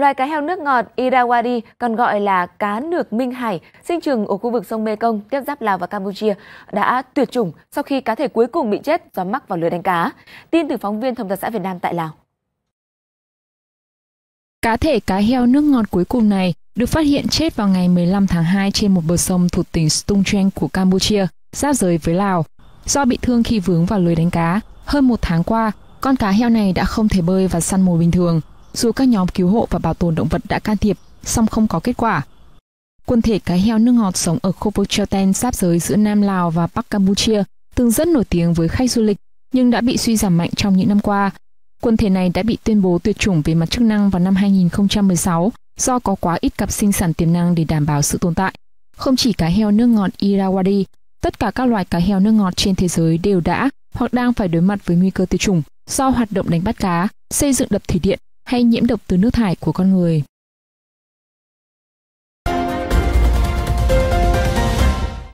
Loài cá heo nước ngọt Irrawaddy còn gọi là cá nược minh hải, sinh trưởng ở khu vực sông Mekong tiếp giáp Lào và Campuchia, đã tuyệt chủng sau khi cá thể cuối cùng bị chết do mắc vào lưới đánh cá. Tin từ phóng viên Thông tấn xã Việt Nam tại Lào. Cá thể cá heo nước ngọt cuối cùng này được phát hiện chết vào ngày 15 tháng 2 trên một bờ sông thuộc tỉnh Stung Treng của Campuchia, giáp giới với Lào. Do bị thương khi vướng vào lưới đánh cá, hơn một tháng qua, con cá heo này đã không thể bơi và săn mồi bình thường dù các nhóm cứu hộ và bảo tồn động vật đã can thiệp, song không có kết quả. quần thể cá heo nước ngọt sống ở khu vực Choten giáp giới giữa Nam Lào và Bắc Campuchia từng rất nổi tiếng với khách du lịch nhưng đã bị suy giảm mạnh trong những năm qua. Quần thể này đã bị tuyên bố tuyệt chủng về mặt chức năng vào năm 2016 do có quá ít cặp sinh sản tiềm năng để đảm bảo sự tồn tại. Không chỉ cá heo nước ngọt Irrawaddy, tất cả các loài cá heo nước ngọt trên thế giới đều đã hoặc đang phải đối mặt với nguy cơ tuyệt chủng do hoạt động đánh bắt cá, xây dựng đập thủy điện hay nhiễm độc từ nước thải của con người.